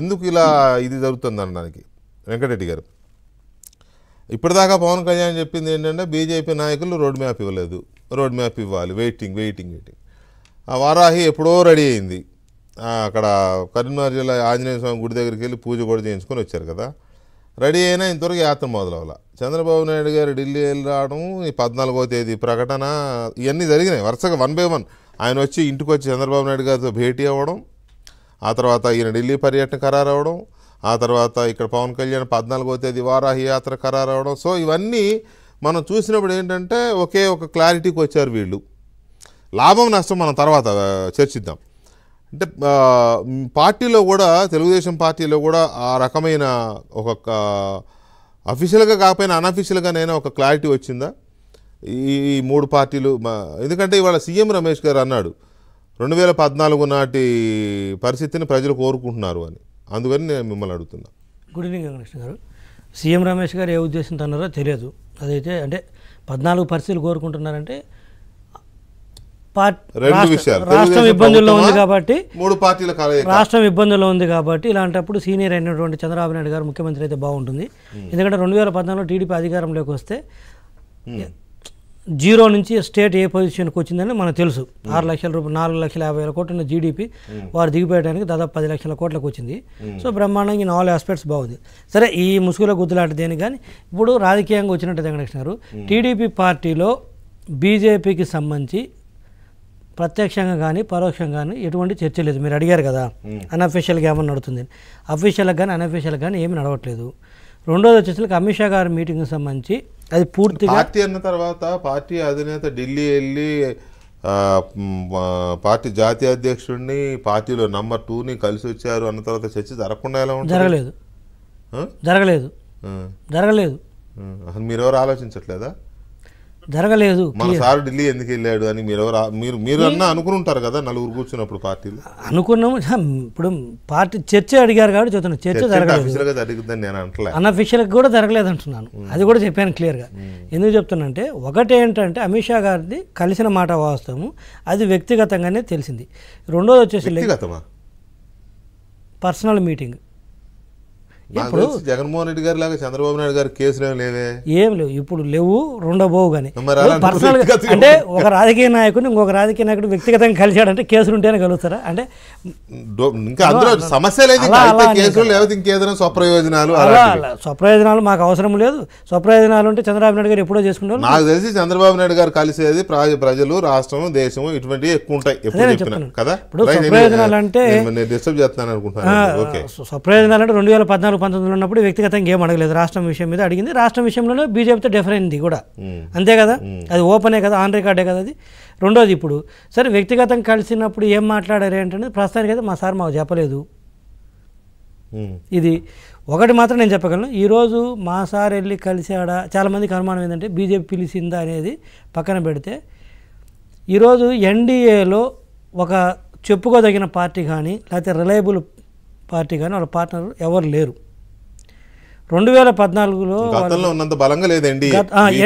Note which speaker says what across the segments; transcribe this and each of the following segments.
Speaker 1: ఎందుకు ఇలా ఇది జరుగుతుంది అనడానికి వెంకటరెడ్డి గారు ఇప్పటిదాకా పవన్ కళ్యాణ్ చెప్పింది ఏంటంటే బీజేపీ నాయకులు రోడ్ మ్యాప్ ఇవ్వలేదు రోడ్ మ్యాప్ ఇవ్వాలి వెయిటింగ్ వెయిటింగ్ వెయిటింగ్ ఆ వారాహి ఎప్పుడో రెడీ అయింది అక్కడ కరీంనగర్ జిల్లా ఆంజనేయ స్వామి గుడి దగ్గరికి వెళ్ళి పూజ కూడా చేయించుకొని వచ్చారు కదా రెడీ అయినా ఇంతవరకు యాత్ర మొదలవలా చంద్రబాబు నాయుడు గారు ఢిల్లీ వెళ్ళి రావడం ఈ పద్నాలుగో తేదీ ప్రకటన ఇవన్నీ జరిగినాయి వరుసగా వన్ బై వన్ ఆయన వచ్చి ఇంటికి వచ్చి చంద్రబాబు నాయుడు గారితో భేటీ అవ్వడం ఆ తర్వాత ఈయన ఢిల్లీ పర్యటన ఖరారవడం ఆ తర్వాత ఇక్కడ పవన్ కళ్యాణ్ పద్నాలుగో తేదీ వారాహి యాత్ర ఖరారవడం సో ఇవన్నీ మనం చూసినప్పుడు ఏంటంటే ఒకే ఒక క్లారిటీకి వచ్చారు వీళ్ళు లాభం నష్టం మనం తర్వాత చర్చిద్దాం అంటే పార్టీలో కూడా తెలుగుదేశం పార్టీలో కూడా ఆ రకమైన ఒక అఫీషియల్గా కాకపోయినా అనఫీషియల్గానైనా ఒక క్లారిటీ వచ్చిందా ఈ మూడు పార్టీలు ఎందుకంటే ఇవాళ సీఎం రమేష్ గారు అన్నాడు రెండు వేల పద్నాలుగు నాటి పరిస్థితిని ప్రజలు కోరుకుంటున్నారు అని అందుకని నేను మిమ్మల్ని అడుగుతున్నా
Speaker 2: గుడ్ ఈవినింగ్ వెంకటకృష్ణ గారు సీఎం రమేష్ గారు ఏ ఉద్దేశంతో అన్నారో తెలియదు అదైతే అంటే పద్నాలుగు పరిస్థితులు కోరుకుంటున్నారంటే
Speaker 1: రాష్ట్రం ఇబ్బందుల్లో ఉంది కాబట్టి మూడు పార్టీల
Speaker 2: రాష్ట్రం ఇబ్బందుల్లో ఉంది కాబట్టి ఇలాంటప్పుడు సీనియర్ అయినటువంటి చంద్రబాబు నాయుడు గారు ముఖ్యమంత్రి అయితే బాగుంటుంది ఎందుకంటే రెండు వేల పద్నాలుగులో టీడీపీ అధికారంలోకి వస్తే జీరో నుంచి స్టేట్ ఏ పొజిషన్కి వచ్చిందని మనకు తెలుసు ఆరు లక్షల రూపాయలు నాలుగు లక్షల యాభై వేల కోట్ల జీడిపి వారు దిగిపోయడానికి దాదాపు పది లక్షల కోట్లకు వచ్చింది సో బ్రహ్మాండంగా ఇన్ ఆల్ ఆస్పెక్ట్స్ బాగుంది సరే ఈ ముసుగుల గుద్దులాట దేని కానీ ఇప్పుడు రాజకీయంగా వచ్చినట్టు వెంకటకృష్ణ గారు టీడీపీ పార్టీలో బీజేపీకి సంబంధించి ప్రత్యక్షంగా కానీ పరోక్షంగా కానీ ఎటువంటి చర్చ లేదు మీరు అడిగారు కదా అన్అఫీషియల్గా ఏమైనా నడుతుంది అఫీషియల్గా కానీ అన్అఫీషియల్గా కానీ ఏమి నడవట్లేదు రెండోది వచ్చేసరికి అమిత్ షా గారి మీటింగ్కి సంబంధించి అది పూర్తిగా
Speaker 1: పార్టీ అన్న తర్వాత పార్టీ అధినేత ఢిల్లీ వెళ్ళి పార్టీ జాతీయ అధ్యక్షుడిని పార్టీలో నంబర్ టూని కలిసి వచ్చారు అన్న తర్వాత చర్చ జరగకుండా ఎలా జరగలేదు జరగలేదు జరగలేదు అసలు మీరెవరు ఆలోచించట్లేదా జరగలేదు మన సార్ ఢిల్లీ ఎందుకు వెళ్ళాడు అని మీరు మీరు మీరు అన్న అనుకుంటారు కదా నలుగురు కూర్చున్నప్పుడు పార్టీలు
Speaker 2: అనుకున్నాము ఇప్పుడు పార్టీ చర్చ అడిగారు కాబట్టి చెప్తున్నాను చర్చ జరగలేదు అన్అఫీషియల్గా కూడా జరగలేదు అంటున్నాను అది కూడా చెప్పాను క్లియర్గా ఎందుకు చెప్తున్నానంటే ఒకటి ఏంటంటే అమిత్ షా గారిది కలిసిన మాట వాస్తవము అది వ్యక్తిగతంగానే తెలిసింది రెండోది వచ్చేసి పర్సనల్ మీటింగ్
Speaker 1: ఇప్పుడు జగన్మోహన్ రెడ్డి గారు లాగా చంద్రబాబు నాయుడు గారు కేసులు ఏం లేవే ఏం
Speaker 2: లేవు ఇప్పుడు లేవు రెండోబోవు కానీ పర్సనల్ అంటే ఒక రాజకీయ నాయకుడు ఇంకొక రాజకీయ నాయకుడు వ్యక్తిగతంగా కలిశాడంటే కేసులు ఉంటేనే కలుగుతారా అంటే
Speaker 1: ఇంకా అందులో సమస్య లేదు కేసులు లేకపోతే ఇంకేదైనా స్వప్రయోజనాలు అలా
Speaker 2: స్వప్రయోజనాలు మాకు అవసరం లేదు స్వప్రయోజనాలు ఉంటే
Speaker 1: చంద్రబాబు నాయుడు గారు ఎప్పుడో చేసుకుంటారు నాకు తెలిసి చంద్రబాబు నాయుడు గారు కలిసేది ప్రజలు రాష్ట్రం దేశం ఇటువంటివి ఎక్కువ ఉంటాయి ఎప్పుడు చెప్తున్నాను కదా ఇప్పుడు స్వప్రయోజనాలు అంటే డిస్టర్బ్ చేస్తున్నాను అనుకుంటున్నాను
Speaker 2: స్వప్రయోజనాలు అంటే రెండు వేల పద్నాలుగు పంతొమ్మిదిలో ఉన్నప్పుడు వ్యక్తిగతంగా ఏం అడగలేదు రాష్ట్రం విషయం మీద అడిగింది రాష్ట్రం విషయంలో బీజేపీతో డిఫర్ అయింది కూడా hmm. అంతే కదా hmm. అది ఓపెనే కదా ఆన్ రికార్డే కదా అది రెండోది ఇప్పుడు సరే వ్యక్తిగతం కలిసినప్పుడు ఏం మాట్లాడారు ఏంటనేది ప్రస్తుతానికి అయితే మా సార్ మాకు చెప్పలేదు hmm. ఇది ఒకటి మాత్రం నేను చెప్పగలను ఈరోజు మా సార్ వెళ్ళి కలిసాడా చాలామందికి అనుమానం ఏంటంటే బీజేపీ పిలిచిందా అనేది పక్కన పెడితే ఈరోజు ఎన్డీఏలో ఒక చెప్పుకోదగిన పార్టీ కానీ లేకపోతే రిలయబుల్ పార్టీ కానీ వాళ్ళ పార్ట్నర్ ఎవరు లేరు రెండు వేల పద్నాలుగులో
Speaker 1: ఉన్నంత బలంగా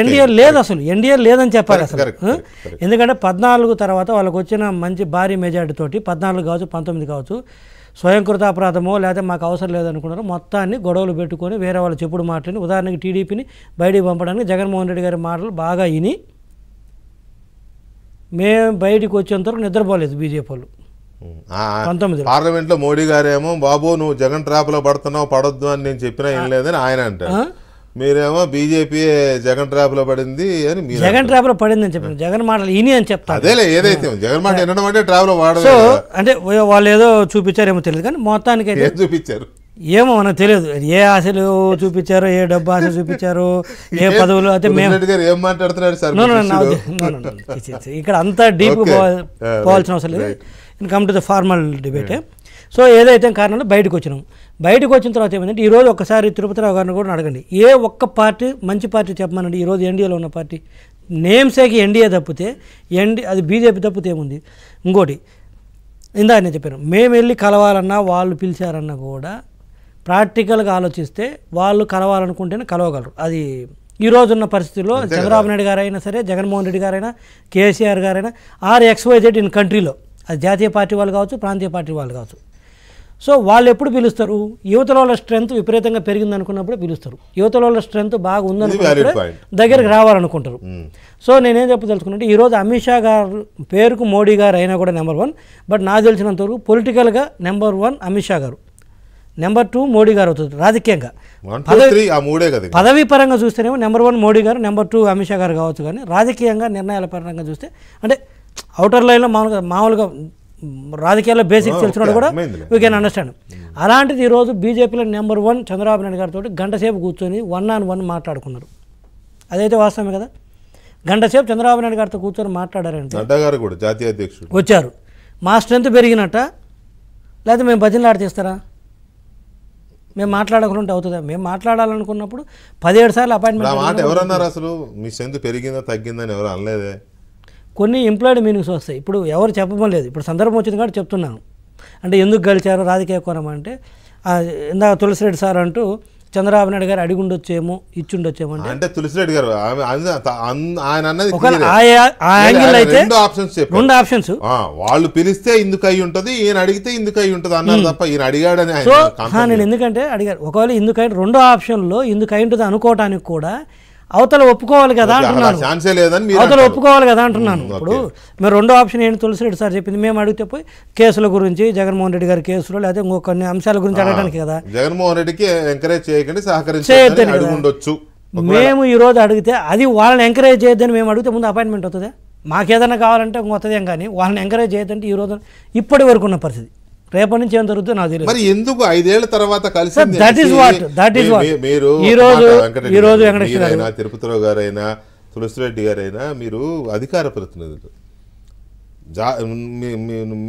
Speaker 1: ఎన్డీఏ
Speaker 2: లేదు అసలు ఎన్డీఏ లేదని చెప్పాలి అసలు ఎందుకంటే పద్నాలుగు తర్వాత వాళ్ళకు వచ్చిన మంచి భారీ మెజార్టీ తోటి పద్నాలుగు కావచ్చు పంతొమ్మిది కావచ్చు స్వయంకృత అపరాధమో లేదా మాకు అవసరం లేదనుకున్నారు మొత్తాన్ని గొడవలు పెట్టుకొని వేరే వాళ్ళు చెప్పుడు మాటలని ఉదాహరణకి టీడీపీని బయటికి పంపడానికి జగన్మోహన్ రెడ్డి గారి మాటలు బాగా విని మేము బయటికి వచ్చేంతవరకు నిద్రపోలేదు బీజేపీ వాళ్ళు
Speaker 1: పార్లమెంట్ లో మోడీ గారేమో బాబు నువ్వు జగన్ ట్రాప్ లో పడుతున్నావు పడొద్దు అని నేను చెప్పినా ఏం లేదని ఆయన అంటే మీరేమో బీజేపీ జగన్ ట్రాప్ లో పడింది అని జగన్
Speaker 2: ట్రాప్ లో పడింది అని చెప్పిన జగన్ మాటలు ఇని అని చెప్తాను అదేలే ఏదైతే
Speaker 1: జగన్ మాట వినడం అంటే ట్రాప్ లో వాడదు
Speaker 2: అంటే వాళ్ళు ఏదో చూపించారేమో తెలియదు కానీ మొత్తానికి చూపించారు ఏమో మనకు తెలియదు ఏ ఆశలు చూపించారో ఏ డబ్బు ఆశలు చూపించారు ఏ పదవులు అయితే మేము ఏం మాట్లాడుతున్నారు
Speaker 1: ఇక్కడ అంతా డీప్ పోవాల్సిన అవసరం
Speaker 2: లేదు and come to the formal debate so ఏదైతే కారణాలు బయటకు వచ్చినాం బయటకు వచ్చిన తర్వాత ఏమైందంటే ఈరోజు ఒకసారి తిరుపతిరావు గారిని కూడా అడగండి ఏ ఒక్క పార్టీ మంచి పార్టీ చెప్పమనండి ఈరోజు ఎన్డీఏలో ఉన్న పార్టీ నేమ్సేకి ఎన్డీఏ తప్పితే ఎన్డీ అది బీజేపీ తప్పితే ఏముంది ఇంకోటి ఇందా నేను చెప్పాను మేము వెళ్ళి కలవాలన్నా వాళ్ళు పిలిచారన్నా కూడా ప్రాక్టికల్గా ఆలోచిస్తే వాళ్ళు కలవాలనుకుంటేనే కలవగలరు అది ఈ రోజున్న పరిస్థితుల్లో చంద్రబాబు నాయుడు గారైనా సరే జగన్మోహన్ రెడ్డి గారైనా కేసీఆర్ గారైనా ఆర్ ఎక్స్వైజెడ్ ఇన్ కంట్రీలో అది జాతీయ పార్టీ వాళ్ళు కావచ్చు ప్రాంతీయ పార్టీ వాళ్ళు కావచ్చు సో వాళ్ళు ఎప్పుడు పిలుస్తారు యువతల వాళ్ళ స్ట్రెంత్ విపరీతంగా పెరిగింది అనుకున్నప్పుడు పిలుస్తారు యువతల వాళ్ళ స్ట్రెంత్ బాగా ఉందనుకున్నప్పుడు దగ్గరికి hmm. రావాలనుకుంటారు hmm. సో నేనేం చెప్పదలుచుకున్నట్టు ఈరోజు అమిత్ షా గారు పేరుకు మోడీ గారు అయినా కూడా నెంబర్ వన్ బట్ నాకు తెలిసినంత వరకు పొలిటికల్గా నెంబర్ వన్ అమిత్ షా గారు నెంబర్ టూ మోడీ గారు అవుతుంది రాజకీయంగా పదవి పరంగా చూస్తేనేమో నెంబర్ వన్ మోడీ గారు నెంబర్ టూ అమిత్ షా గారు కావచ్చు కానీ రాజకీయంగా నిర్ణయాల పరంగా చూస్తే అంటే అవుటర్ లైన్లో మామూలుగా మామూలుగా రాజకీయాల్లో బేసిక్ తెలిసినట్టు కూడా వీ కెన్ అండర్స్టాండ్ అలాంటిది ఈరోజు బీజేపీలో నెంబర్ వన్ చంద్రబాబు నాయుడు గారితో గంటసేపు కూర్చొని వన్ ఆన్ వన్ మాట్లాడుకున్నారు అదైతే వాస్తవమే కదా గంటసేపు చంద్రబాబు నాయుడు గారితో కూర్చొని మాట్లాడారంటే జాతీయ వచ్చారు మా స్ట్రెంత్ పెరిగినట్ట లేకపోతే మేము భజనలు ఆడ చేస్తారా మేము మాట్లాడకుండా ఉంటే అవుతుందా మేము మాట్లాడాలనుకున్నప్పుడు
Speaker 1: పదిహేడు సార్లు అపాయింట్మెంట్ ఎవరన్నారు అసలు మీ స్ట్రెంత్ పెరిగిందా తగ్గిందని ఎవరు అనలేదే
Speaker 2: కొన్ని ఎంప్లాయిడ్ మీనింగ్స్ వస్తాయి ఇప్పుడు ఎవరు చెప్పడం లేదు ఇప్పుడు సందర్భం వచ్చింది కాబట్టి చెప్తున్నాను అంటే ఎందుకు గెలిచారు రాజకీయ కోణం అంటే ఇందాక తులసిరెడ్డి సార్ అంటూ చంద్రబాబు నాయుడు గారు అడిగి ఉండొచ్చేమో ఇచ్చి ఉండొచ్చేమో
Speaker 1: అంటే తులసిరెడ్డి గారు ఆయన అన్నది యాంగిల్ అయితే ఆప్షన్స్ రెండు ఆప్షన్స్ వాళ్ళు పిలిస్తే ఇందుకు అయి ఉంటది ఈయన అడిగితే ఇందుకు అయి ఉంటది అన్నారు తప్ప ఈయన అడిగాడని నేను
Speaker 2: ఎందుకంటే అడిగారు ఒకవేళ ఇందుకు రెండో రెండు ఆప్షన్లో ఇందుకు అయి ఉంటుంది అనుకోవటానికి కూడా అవతల ఒప్పుకోవాలి కదా అంటున్నాను అవతల ఒప్పుకోవాలి కదా అంటున్నాను ఇప్పుడు మీరు రెండో ఆప్షన్ ఏంటి రెడ్డి సార్ చెప్పింది మేము అడిగితే పోయి కేసుల గురించి జగన్మోహన్ రెడ్డి గారి కేసులు లేదా ఇంకో కొన్ని అంశాల గురించి అడగడానికి కదా
Speaker 1: జగన్మోహన్ రెడ్డికి ఎంకరేజ్ చేయకండి సహకరించి
Speaker 2: మేము ఈరోజు అడిగితే అది వాళ్ళని ఎంకరేజ్ చేయొద్దని మేము అడిగితే ముందు అపాయింట్మెంట్ వస్తుంది మాకేదైనా కావాలంటే ఇంకొత్తదేం కానీ వాళ్ళని ఎంకరేజ్ చేయొద్దంటే ఈరోజు ఇప్పటి వరకు ఉన్న పరిస్థితి రేపటి నుంచి ఏం జరుగుతుందో నాకు తెలియదు మరి ఎందుకు ఐదేళ్ల
Speaker 1: తర్వాత కలిసి దట్ ఈస్ మీరు తిరుపతిరావు గారైనా తులసిరెడ్డి గారైనా మీరు అధికార ప్రతినిధులు జా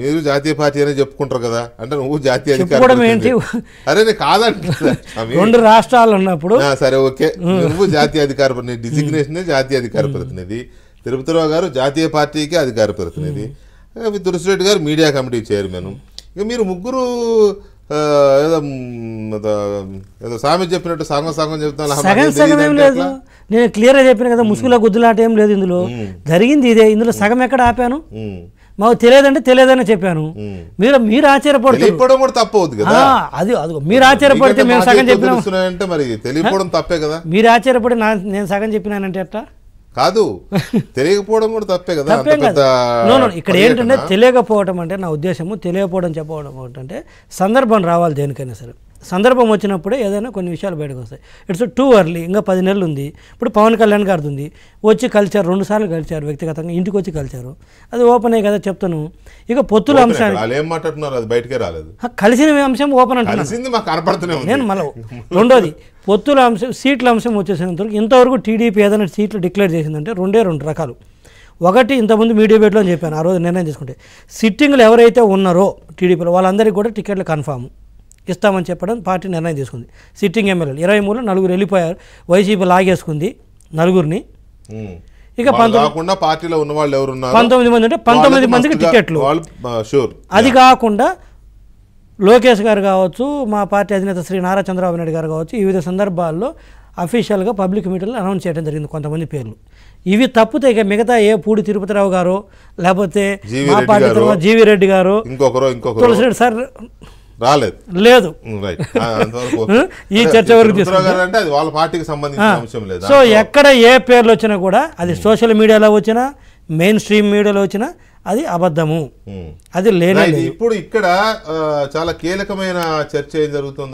Speaker 1: మీరు జాతీయ పార్టీ అనే చెప్పుకుంటారు కదా అంటే నువ్వు జాతీయ అధికారం అరే నేను కాదంటున్నా రెండు రాష్ట్రాలు ఉన్నప్పుడు సరే ఓకే నువ్వు జాతీయ అధికార ప్రతినిధి జాతీయ అధికార hmm. ప్రతినిధి తిరుపతిరావు గారు జాతీయ పార్టీకి అధికార ప్రతినిధి hmm. తులసిరెడ్డి గారు మీడియా కమిటీ చైర్మన్ ఇక మీరు ముగ్గురు ఏదో ఏదో సామె చెప్పినట్టు సాంగం సాంగం చెప్తాను సగం సగం ఏం లేదు నేను
Speaker 2: క్లియర్గా చెప్పిన కదా ముసుగుల గుద్దులాట ఏం లేదు ఇందులో జరిగింది ఇదే ఇందులో సగం ఎక్కడ ఆపాను మాకు తెలియదంటే తెలియదని చెప్పాను మీరు మీరు ఆశ్చర్యపడుతుంది తప్పు కదా అది అది మీరు ఆశ్చర్యపడితే మేము సగం చెప్పినాం
Speaker 1: మరి తెలియకపోవడం తప్పే కదా
Speaker 2: మీరు ఆశ్చర్యపడి నేను సగం చెప్పినానంటే అట్లా
Speaker 1: కాదు తెలియకపోవడం కూడా తప్పే కదా ఇక్కడ ఏంటంటే
Speaker 2: తెలియకపోవడం అంటే నా ఉద్దేశము తెలియకపోవడం చెప్పవడం ఏంటంటే సందర్భం రావాలి దేనికైనా సరే సందర్భం వచ్చినప్పుడే ఏదైనా కొన్ని విషయాలు బయటకు వస్తాయి ఇట్స్ టూ అర్లీ ఇంకా పది నెలలు ఉంది ఇప్పుడు పవన్ కళ్యాణ్ గారిది ఉంది వచ్చి కలిచారు రెండు సార్లు కలిచారు వ్యక్తిగతంగా ఇంటికి వచ్చి కలిచారు అది ఓపెన్ అయ్యి కదా చెప్తాను ఇక పొత్తుల అంశానికి కలిసిన అంశం ఓపెన్ అంటున్నాను నేను మళ్ళీ రెండోది పొత్తుల అంశం సీట్ల అంశం వచ్చేసినంతవరకు ఇంతవరకు టీడీపీ ఏదైనా సీట్లు డిక్లేర్ చేసిందంటే రెండే రెండు రకాలు ఒకటి ఇంతకుముందు మీడియా బేట్లో అని చెప్పాను ఆ రోజు నిర్ణయం తీసుకుంటే సిట్టింగ్లు ఎవరైతే ఉన్నారో టీడీపీలో వాళ్ళందరికీ కూడా టికెట్లు కన్ఫామ్ ఇస్తామని చెప్పడం పార్టీ నిర్ణయం తీసుకుంది సిట్టింగ్ ఎమ్మెల్యేలు ఇరవై మూడులో నలుగురు వెళ్ళిపోయారు వైసీపీ లాగేసుకుంది నలుగురిని
Speaker 1: ఇక పంతొమ్మిది పార్టీలో ఉన్న వాళ్ళు ఎవరు పంతొమ్మిది మంది అంటే పంతొమ్మిది మందికి టికెట్లు
Speaker 2: అది కాకుండా లోకేష్ గారు కావచ్చు మా పార్టీ అధినేత శ్రీ నారా చంద్రబాబు నాయుడు గారు కావచ్చు వివిధ సందర్భాల్లో అఫీషియల్గా పబ్లిక్ మీటర్లు అనౌన్స్ చేయడం జరిగింది కొంతమంది పేర్లు ఇవి తప్పితే ఇక మిగతా ఏ పూడి తిరుపతిరావు గారు లేకపోతే మా పార్టీ జీవి రెడ్డి గారు
Speaker 1: ఇంకొకరు ఇంకొకరు సార్ రాలేదు లేదు ఈ చర్చ వరకు అది వాళ్ళ సంబంధించిన లేదు సో ఎక్కడ
Speaker 2: ఏ పేర్లు వచ్చినా కూడా అది hmm. సోషల్ మీడియాలో వచ్చినా మెయిన్ స్ట్రీమ్ మీడియాలో వచ్చినా అది అబద్ధము hmm. అది లేదు
Speaker 1: ఇప్పుడు ఇక్కడ చాలా కీలకమైన చర్చ ఏం జరుగుతుంది